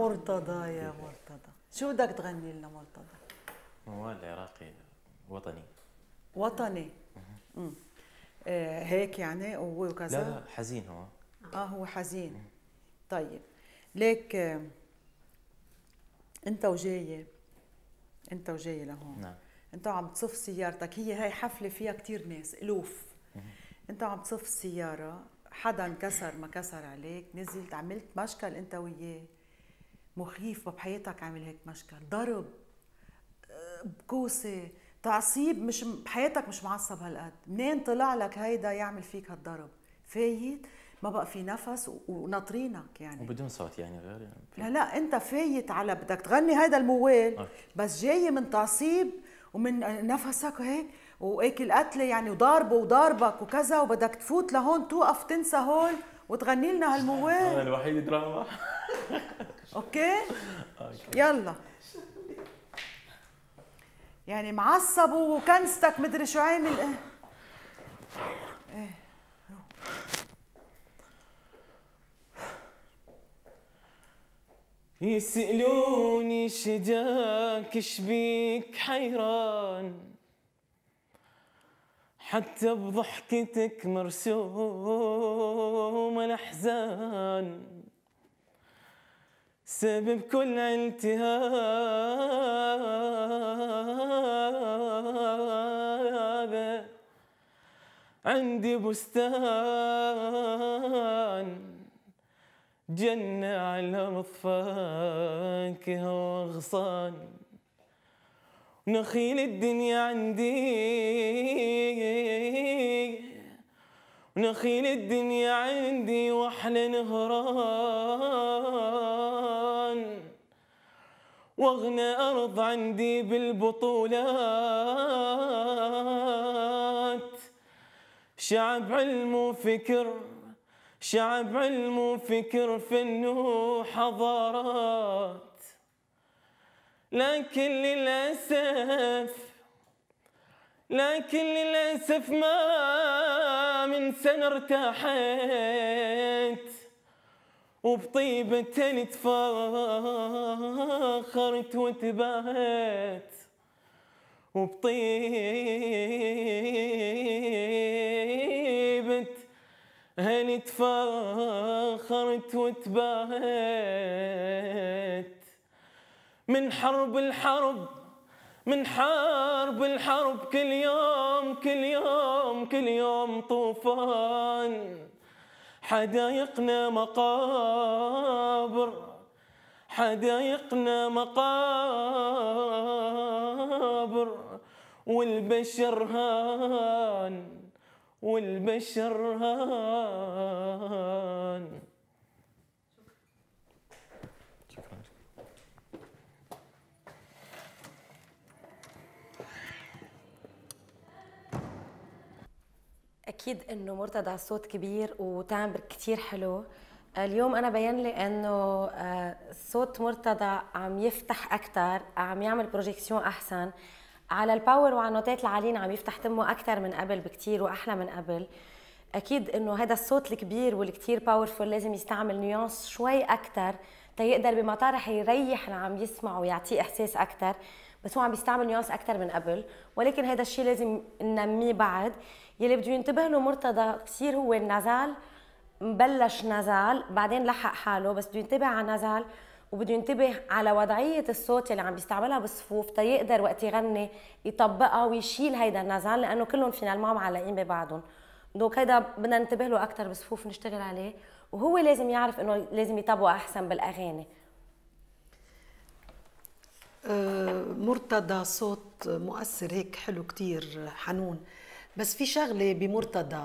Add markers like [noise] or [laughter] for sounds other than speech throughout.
مرتضى يا مرتضى شو بدك تغني لنا مرتضى موال عراقي وطني وطني امم آه هيك يعني هو وكذا لا لا حزين هو اه هو حزين طيب ليك آه، انت وجايه انت وجايه لهون نعم انت عم تصف سيارتك هي هاي حفله فيها كثير ناس الوف انت عم تصف السياره حدا انكسر ما كسر عليك نزلت عملت مشكل انت وياه مخيف ما بحياتك عامل هيك مشكل ضرب بكوسه تعصيب مش بحياتك مش معصب هالقد منين طلع لك هيدا يعمل فيك هالضرب فايت ما بقى في نفس وناطرينك يعني وبدون صوت يعني غير يعني لا لا انت فايت على بدك تغني هيدا الموال بس جاي من تعصيب ومن نفسك هيك واكل قتله يعني وضاربه وضاربك وكذا وبدك تفوت لهون توقف تنسى هون وتغني لنا هالموال انا الوحيد دراما [laughs] اوكي يلا يعني معصب وكنستك مدري شو عامل ايه ايه يسألوني شداك شبيك حيران حتى بضحكتك مرسوم الأحزان سبب كل التهاب عندي بستان جنة على مطفاكها وغصان نخيل الدنيا عندي نخيل الدنيا عندي واحلى نهران واغنى ارض عندي بالبطولات شعب علم وفكر شعب علم وفكر فن وحضارات لكن للاسف لكن للاسف ما من سنه ارتاحت وبطيبتني تفاخرت وتباهت وبطيبة هني تفاخرت وتباهت من حرب الحرب من حرب الحرب كل يوم كل يوم كل يوم طوفان حدايقنا مقابر حدايقنا مقابر والبشر هان والبشر هان اكيد انه مرتضى صوت كبير وتامبر كثير حلو اليوم انا بين لي انه آه، صوت مرتضى عم يفتح اكثر عم يعمل بروجيكسيون احسن على الباور وعلى النوتات العاليين عم يفتح تمه اكثر من قبل بكثير واحلى من قبل اكيد انه هذا الصوت الكبير والكثير باورفول لازم يستعمل نيوانس شوي اكثر تيقدر بمطارح يريح اللي عم يسمع ويعطيه احساس اكثر بس هو عم بيستعمل نيوانس اكثر من قبل ولكن هذا الشيء لازم ننميه بعد يلي بده ينتبه له مرتضى كثير هو النزال مبلش نزال بعدين لحق حاله بس بده ينتبه على نزال وبده ينتبه على وضعية الصوت اللي عم بيستعملها بالصفوف تيقدر وقت يغني يطبقها ويشيل هيدا النزال لأنه كلهم فينا ما معلقين ببعضهم دوك هيدا بدنا ننتبه له أكثر بصفوف نشتغل عليه وهو لازم يعرف إنه لازم يطبقه أحسن بالأغاني آه، مرتضى صوت مؤثر هيك حلو كتير حنون بس في شغله بمرتضى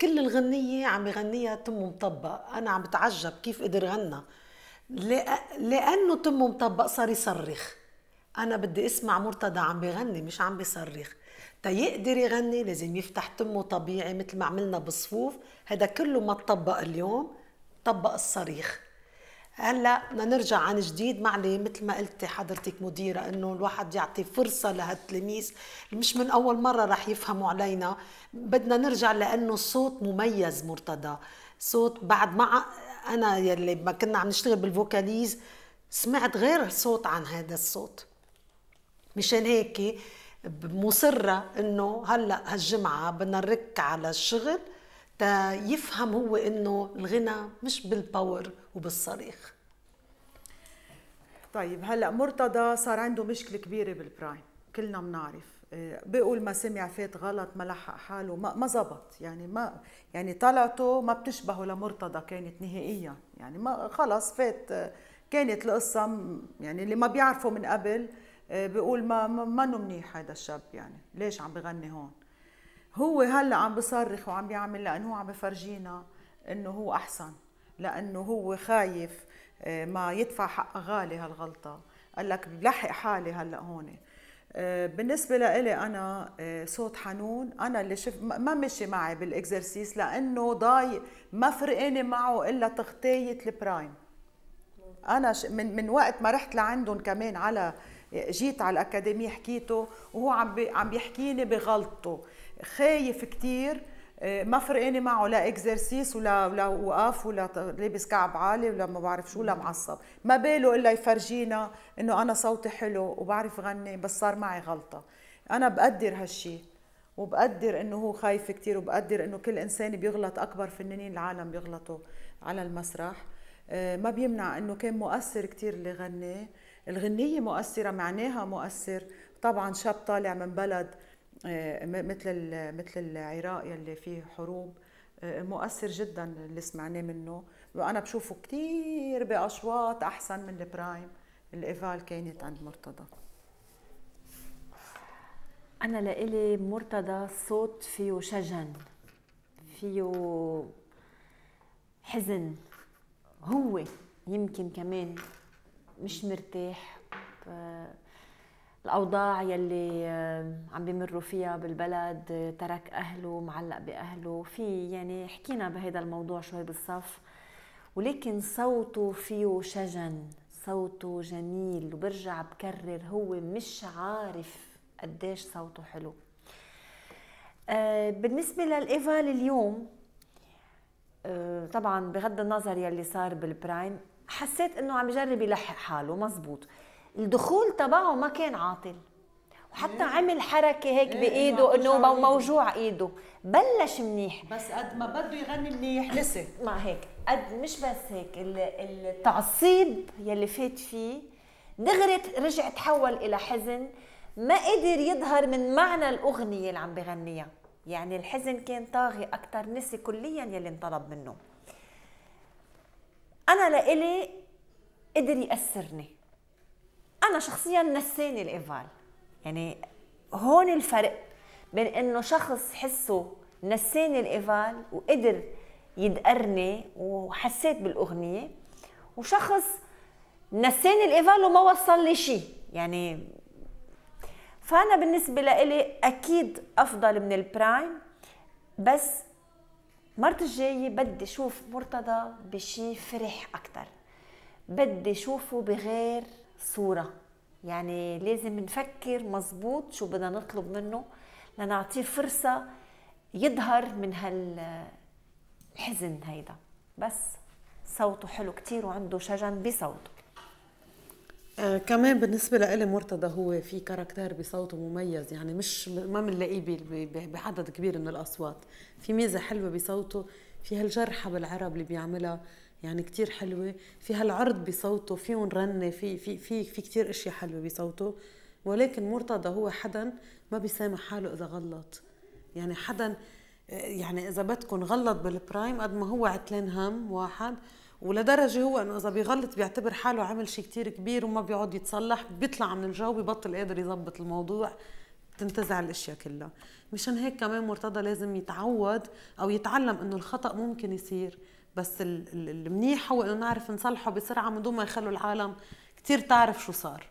كل الغنيه عم يغنيها تم مطبق انا عم بتعجب كيف قدر غنى لانه تم مطبق صار يصرخ انا بدي اسمع مرتضى عم بغني مش عم بصرخ تيقدر يغني لازم يفتح تمه طبيعي مثل ما عملنا بالصفوف هذا كله ما تطبق اليوم طبق الصريخ هلا بدنا نرجع عن جديد اللي مثل ما قلتي حضرتك مديره انه الواحد يعطي فرصه لهالتلاميذ مش من اول مره رح يفهموا علينا بدنا نرجع لانه صوت مميز مرتضى صوت بعد ما انا يلي ما كنا عم نشتغل بالفوكاليز سمعت غير صوت عن هذا الصوت مشان هيك مصره انه هلا هالجمعه بدنا نرك على الشغل تيفهم يفهم هو انه الغنى مش بالباور وبالصريخ طيب هلا مرتضى صار عنده مشكله كبيره بالبرايم كلنا بنعرف آه، بيقول ما سمع فات غلط ما لحق حاله ما ما زبط يعني ما يعني طلعته ما بتشبهه لمرتضى كانت نهائيا يعني ما خلص فات آه، كانت القصه يعني اللي ما بيعرفه من قبل آه، بيقول ما منه منيح هذا الشاب يعني ليش عم بغني هون هو هلا عم بصرخ وعم بيعمل لانه هو عم بفرجينا انه هو احسن لانه هو خايف آه، ما يدفع حق غالي هالغلطه قال لك بلحق حالي هلا هون آه، بالنسبة لإلي أنا آه، صوت حنون أنا اللي شف ما مشي معي بالإكزرسيس لأنه ضايق ما فرقاني معه إلا تغطية البرايم أنا من من وقت ما رحت لعندهم كمان على جيت على الأكاديمية حكيته وهو عم عم بيحكيني بغلطه خايف كثير آه، ما فرقانه معه لا اكزرسيس ولا ولا وقاف ولا لابس كعب عالي ولا ما بعرف شو ولا معصب ما باله الا يفرجينا انه انا صوتي حلو وبعرف غني بس صار معي غلطه انا بقدر هالشي وبقدر انه هو خايف كثير وبقدر انه كل انسان بيغلط اكبر فنانين العالم بيغلطوا على المسرح آه، ما بيمنع انه كان مؤثر كثير اللي غناه الغنيه مؤثره معناها مؤثر طبعا شاب طالع من بلد آه، مثل مثل العراق يلي فيه حروب آه، مؤثر جدا اللي سمعناه منه وانا بشوفه كثير باشواط احسن من البرايم الايفال كانت عند مرتضى انا لإلي مرتضى صوت فيه شجن فيه حزن هو يمكن كمان مش مرتاح الاوضاع يلي عم بيمروا فيها بالبلد ترك اهله معلق باهله في يعني حكينا بهذا الموضوع شوي بالصف ولكن صوته فيه شجن صوته جميل وبرجع بكرر هو مش عارف قديش صوته حلو آه، بالنسبة للإيفال اليوم آه، طبعا بغض النظر يلي صار بالبرايم حسيت انه عم يجرب يلحق حاله مزبوط الدخول تبعه ما كان عاطل وحتى إيه. عمل حركه هيك إيه، بايده انه موجوع ايده بلش منيح بس قد ما بده يغني منيح لسه ما هيك قد مش بس هيك التعصيب يلي فات فيه دغري رجع تحول الى حزن ما قدر يظهر من معنى الاغنيه اللي عم بغنيها يعني الحزن كان طاغي اكثر نسي كليا يلي انطلب منه انا لإلي قدر ياثرني انا شخصيا نساني الايفال يعني هون الفرق بين انه شخص حسه نساني الايفال وقدر يدقرني وحسيت بالاغنيه وشخص نساني الايفال وما وصل لي شيء يعني فانا بالنسبه لإلي اكيد افضل من البرايم بس مرت الجاية بدي شوف مرتضى بشي فرح اكثر بدي شوفه بغير صورة يعني لازم نفكر مزبوط شو بدنا نطلب منه لنعطيه فرصة يظهر من هالحزن هيدا بس صوته حلو كتير وعنده شجن بصوته آه كمان بالنسبة لإلي مرتضى هو في كاركتير بصوته مميز يعني مش ما بنلاقيه بعدد كبير من الأصوات في ميزة حلوة بصوته في هالجرحة بالعرب اللي بيعملها يعني كتير حلوه فيها العرض بصوته فيه رنه في في في في كثير اشياء حلوه بصوته ولكن مرتضى هو حدا ما بيسامح حاله اذا غلط يعني حدا يعني اذا بدكم غلط بالبرايم قد ما هو عتلان هم واحد ولدرجه هو انه اذا بيغلط بيعتبر حاله عمل شيء كتير كبير وما بيقعد يتصلح بيطلع من الجو بيبطل قادر يظبط الموضوع بتنتزع الاشياء كلها مشان هيك كمان مرتضى لازم يتعود او يتعلم انه الخطا ممكن يصير بس المنيح هو انه نعرف نصلحه بسرعه من دون ما يخلوا العالم كثير تعرف شو صار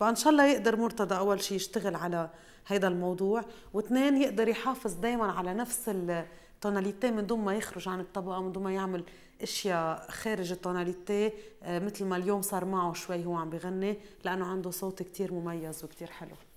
فان شاء الله يقدر مرتضى اول شيء يشتغل على هذا الموضوع واثنين يقدر يحافظ دائما على نفس التوناليتي من دون ما يخرج عن الطبقه من دون ما يعمل اشياء خارج التوناليتي آه، مثل ما اليوم صار معه شوي هو عم بغني لانه عنده صوت كثير مميز وكثير حلو